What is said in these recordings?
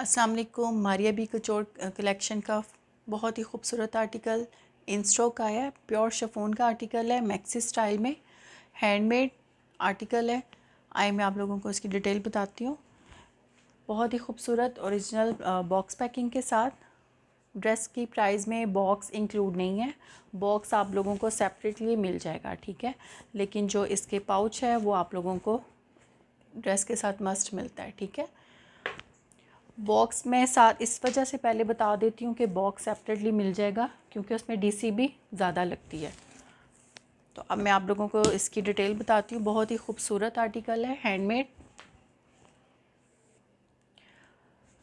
अस्सलाम वालेकुम Maria B कचोर collection का बहुत ही खूबसूरत आर्टिकल इंस्टॉक का है प्योर शफोन का आर्टिकल है मैक्सी स्टाइल में हैंडमेड आर्टिकल है आई मैं आप लोगों को इसकी डिटेल बताती हूँ बहुत ही खूबसूरत ओरिजिनल बॉक्स पैकिंग के साथ ड्रेस की प्राइस में बॉक्स इंक्लूड नहीं है बॉक्स आप लोगों को सेपरेटली मिल जाएगा ठीक है लेकिन जो इसके पाउच है वो आप लोगों को ड्रेस के साथ मस्ट मिलता है ठीक है बॉक्स मैं साथ इस वजह से पहले बता देती हूँ कि बॉक्स सेपरेटली मिल जाएगा क्योंकि उसमें भी ज़्यादा लगती है तो अब मैं आप लोगों को इसकी डिटेल बताती हूँ बहुत ही खूबसूरत आर्टिकल है हैंडमेड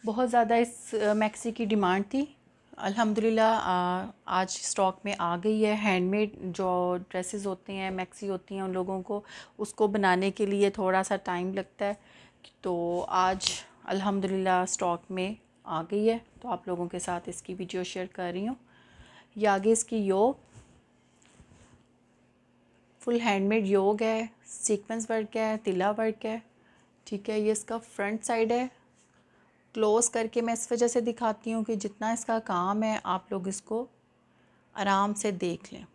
बहुत ज़्यादा इस मैक्सी की डिमांड थी अल्हम्दुलिल्लाह आज स्टॉक में आ गई है हैंडमेड जो ड्रेसेस होते हैं मैक्सी होती हैं उन लोगों को उसको बनाने के लिए थोड़ा सा टाइम लगता है तो आज अल्हम्दुलिल्लाह स्टॉक में आ गई है तो आप लोगों के साथ इसकी वीडियो शेयर कर रही हूँ आगे इसकी योग फुल हैंडमेड योग है सीक्वेंस वर्क है तिला वर्क है ठीक है ये इसका फ्रंट साइड है क्लोज़ करके मैं इस वजह से दिखाती हूँ कि जितना इसका काम है आप लोग इसको आराम से देख लें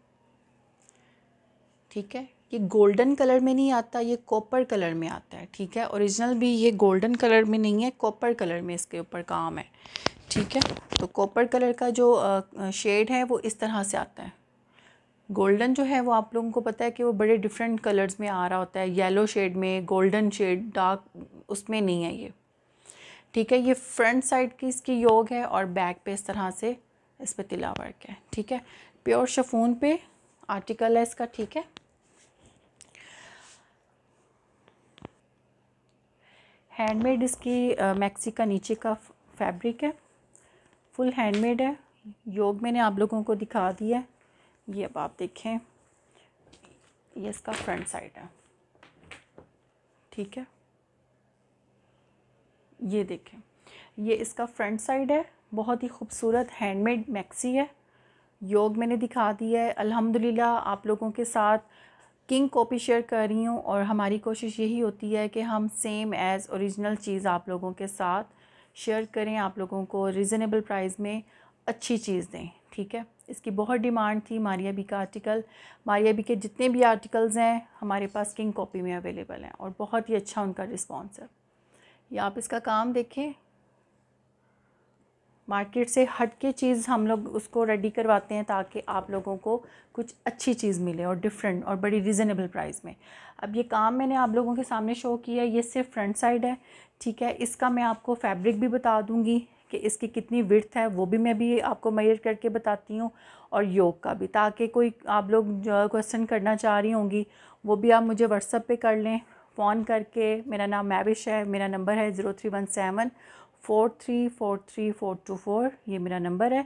ठीक है ये गोल्डन कलर में नहीं आता ये कॉपर कलर में आता है ठीक है ओरिजिनल भी ये गोल्डन कलर में नहीं है कॉपर कलर में इसके ऊपर काम है ठीक है तो कॉपर कलर का जो शेड है वो इस तरह से आता है गोल्डन जो है वो आप लोगों को पता है कि वो बड़े डिफरेंट कलर्स में आ रहा होता है येलो शेड में गोल्डन शेड डार्क उसमें नहीं है ये ठीक है ये फ्रंट साइड की इसकी योग है और बैक पे इस तरह से इस पर तिला वर्क है ठीक है प्योर शफून पे आर्टिकल है इसका ठीक है हैंडमेड इसकी मैक्सी का नीचे का फैब्रिक है फुल हैंडमेड है योग मैंने आप लोगों को दिखा दिया है ये अब आप देखें ये इसका फ्रंट साइड है ठीक है ये देखें ये इसका फ्रंट साइड है बहुत ही खूबसूरत हैंडमेड मैक्सी है योग मैंने दिखा दिया है अल्हम्दुलिल्लाह आप लोगों के साथ किंग कॉपी शेयर कर रही हूँ और हमारी कोशिश यही होती है कि हम सेम एज़ ओरिजिनल चीज़ आप लोगों के साथ शेयर करें आप लोगों को रिजनेबल प्राइस में अच्छी चीज़ दें ठीक है इसकी बहुत डिमांड थी मारिया बी का आर्टिकल मारिया बी के जितने भी आर्टिकल्स हैं हमारे पास किंग कॉपी में अवेलेबल हैं और बहुत ही अच्छा उनका रिस्पॉन्स है या आप इसका काम देखें मार्केट से हट के चीज़ हम लोग उसको रेडी करवाते हैं ताकि आप लोगों को कुछ अच्छी चीज़ मिले और डिफरेंट और बड़ी रिजनेबल प्राइस में अब ये काम मैंने आप लोगों के सामने शो किया ये सिर्फ फ्रंट साइड है ठीक है इसका मैं आपको फैब्रिक भी बता दूँगी कि इसकी कितनी विर्थ है वो भी मैं भी आपको मैयर करके बताती हूँ और योग का भी ताकि कोई आप लोग जो क्वेश्चन करना चाह रही होंगी वो भी आप मुझे व्हाट्सअप पर कर लें फ़ोन करके मेरा नाम मैविश है मेरा नंबर है zero three one seven four three four three four two four ये मेरा नंबर है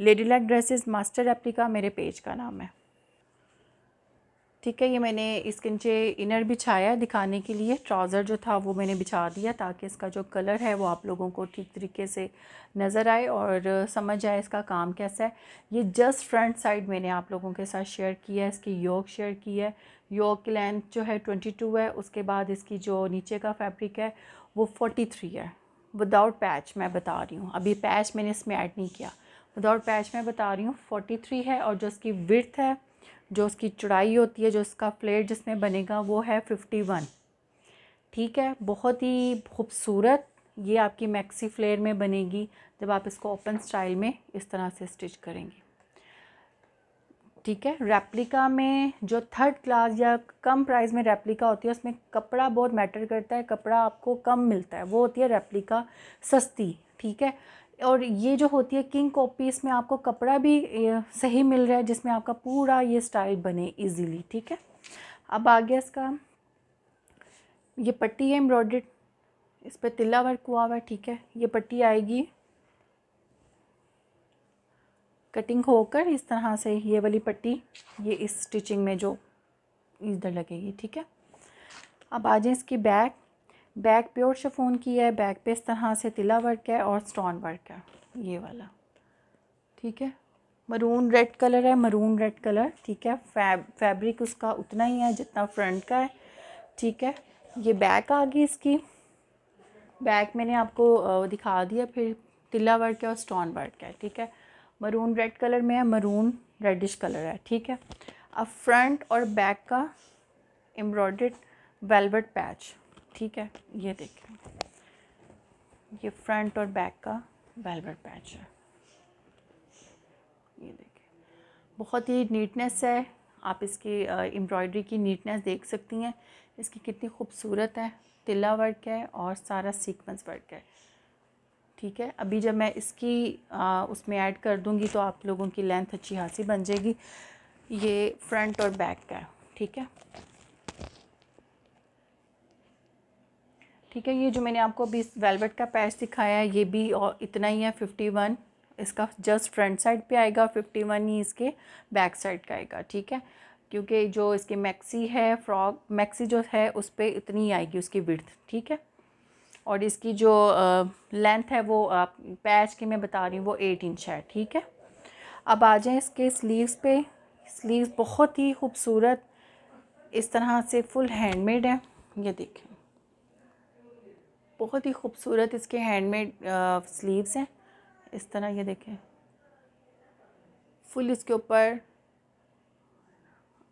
lady lack dresses master applique मेरे पेज का नाम है ठीक है ये मैंने इसके नीचे इनर बिछाया है दिखाने के लिए ट्राउज़र जो था वो मैंने बिछा दिया ताकि इसका जो कलर है वो आप लोगों को ठीक तरीके से नज़र आए और समझ आए इसका काम कैसा है ये जस्ट फ्रंट साइड मैंने आप लोगों के साथ शेयर किया है इसकी योग शेयर की है योग की लेंथ जो है ट्वेंटी टू है उसके बाद इसकी जो नीचे का फैब्रिक है वो फोर्टी थ्री है विदाउट पैच मैं बता रही हूँ अभी पैच मैंने इसमें ऐड नहीं किया विदाउट पैच मैं बता रही हूँ फोर्टी थ्री है और जो उसकी विर्थ है जो उसकी चौड़ाई होती है जो उसका फ्लेट जिसमें बनेगा वो है फिफ्टी वन ठीक है बहुत ही खूबसूरत ये आपकी मैक्सी फ्लेयर में बनेगी जब आप इसको ओपन स्टाइल में इस तरह से स्टिच करेंगे ठीक है रेप्लिका में जो थर्ड क्लास या कम प्राइस में रेप्लिका होती है उसमें कपड़ा बहुत मैटर करता है कपड़ा आपको कम मिलता है वो होती है रेप्लिका सस्ती ठीक है और ये जो होती है किंग कॉपी इसमें आपको कपड़ा भी सही मिल रहा है जिसमें आपका पूरा ये स्टाइल बने इजीली ठीक है अब आ गया इसका ये पट्टी है एम्ब्रॉयड इस पर तिल्ला वर्क हुआ हुआ है ठीक है ये पट्टी आएगी कटिंग होकर इस तरह से ये वाली पट्टी ये इस स्टिचिंग में जो इधर लगेगी ठीक है अब आ जाए इसकी बैक बैक प्योर शफोन की है बैक पे इस तरह से तिला वर्क है और स्टोन वर्क है ये वाला ठीक है मरून रेड कलर है मरून रेड कलर ठीक है फैब फैब्रिक उसका उतना ही है जितना फ्रंट का है ठीक है ये बैक आ गई इसकी बैक मैंने आपको दिखा दिया फिर तिला वर्क है और स्टोन वर्क है ठीक है मरून रेड कलर में है मरून रेडिश कलर है ठीक है अब फ्रंट और बैक का एम्ब्रॉयड वेलवेट पैच ठीक है ये देखें ये फ्रंट और बैक का वेलवेट पैच है ये देखिए बहुत ही नीटनेस है आप इसकी एम्ब्रॉयडरी की नीटनेस देख सकती हैं इसकी कितनी खूबसूरत है तिल्ला वर्क है और सारा सीक्वेंस वर्क है ठीक है अभी जब मैं इसकी आ, उसमें ऐड कर दूँगी तो आप लोगों की लेंथ अच्छी खासी बन जाएगी ये फ्रंट और बैक का ठीक है ठीक है ये जो मैंने आपको अभी वेलवेट का पैच दिखाया है ये भी और इतना ही है फिफ्टी वन इसका जस्ट फ्रंट साइड पे आएगा फिफ्टी वन ही इसके बैक साइड का आएगा ठीक है क्योंकि जो इसकी मैक्सी है फ्रॉक मैक्सी जो है उस पर इतनी आएगी उसकी विर्थ ठीक है और इसकी जो लेंथ है वो आप पैच की मैं बता रही हूँ वो एट इंच है ठीक है अब आ जाएँ इसके स्लीव्स पे स्लीव्स बहुत ही खूबसूरत इस तरह से फुल हैंडमेड है ये देखें बहुत ही खूबसूरत इसके हैंडमेड स्लीव्स हैं इस तरह ये देखें फुल इसके ऊपर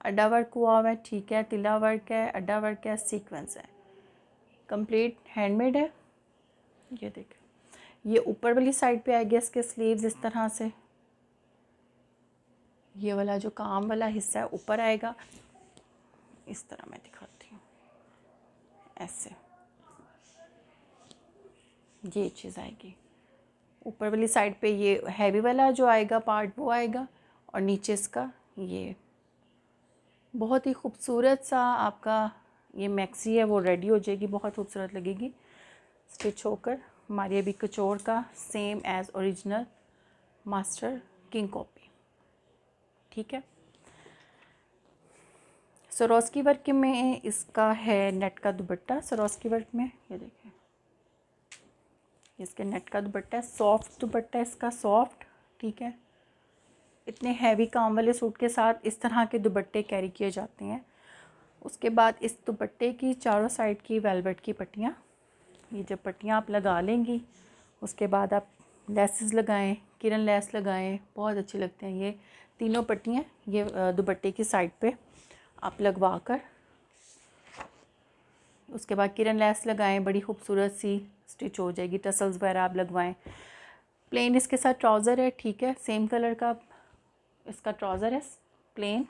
अड्डा वर्क हुआ हुआ है ठीक है तिला वर्क है अड्डा वर्क है सीक्वेंस है कंप्लीट हैंडमेड है ये देखें ये ऊपर वाली साइड पे आएगी इसके स्लीव्स इस तरह से ये वाला जो काम वाला हिस्सा है ऊपर आएगा इस तरह मैं दिखाती हूँ ऐसे ये चीज़ आएगी ऊपर वाली साइड पे ये हैवी वाला जो आएगा पार्ट वो आएगा और नीचे इसका ये बहुत ही खूबसूरत सा आपका ये मैक्सी है वो रेडी हो जाएगी बहुत खूबसूरत लगेगी स्टिच होकर हमारी अभी कचोर का same as original master king copy ठीक है सरोस्की वर्क में इसका है नेट का दुपट्टा सरोस्की वर्क में ये देखें इसके नेट का दुपट्टा है सॉफ्ट दुपट्टा इसका सॉफ्ट ठीक है इतने हैवी काम वाले सूट के साथ इस तरह के दुपट्टे कैरी किए जाते हैं उसके बाद इस दुपट्टे की चारों साइड की वेलवेट की पट्टियाँ ये जब पट्टियाँ आप लगा लेंगी उसके बाद आप लेसेस लगाएं किरण लेस लगाएं बहुत अच्छे लगते हैं ये तीनों पट्टियाँ ये दुपट्टे की साइड पे आप लगवा कर उसके बाद किरण लेस लगाएं बड़ी खूबसूरत सी स्टिच हो जाएगी टसल्स वगैरह आप लगवाएं प्लेन इसके साथ ट्राउज़र है ठीक है सेम कलर का इसका ट्राउज़र है प्लेन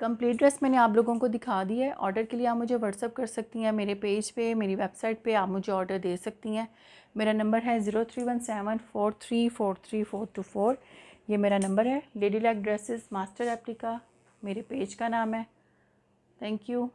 कंप्लीट ड्रेस मैंने आप लोगों को दिखा दी है ऑर्डर के लिए आप मुझे व्हाट्सअप कर सकती हैं मेरे पेज पे मेरी वेबसाइट पे आप मुझे ऑर्डर दे सकती हैं मेरा नंबर है zero three one seven four three four three four two four ये मेरा नंबर है लेडी लैक ड्रेसेस मास्टर एप्टिका मेरे पेज का नाम है थैंक यू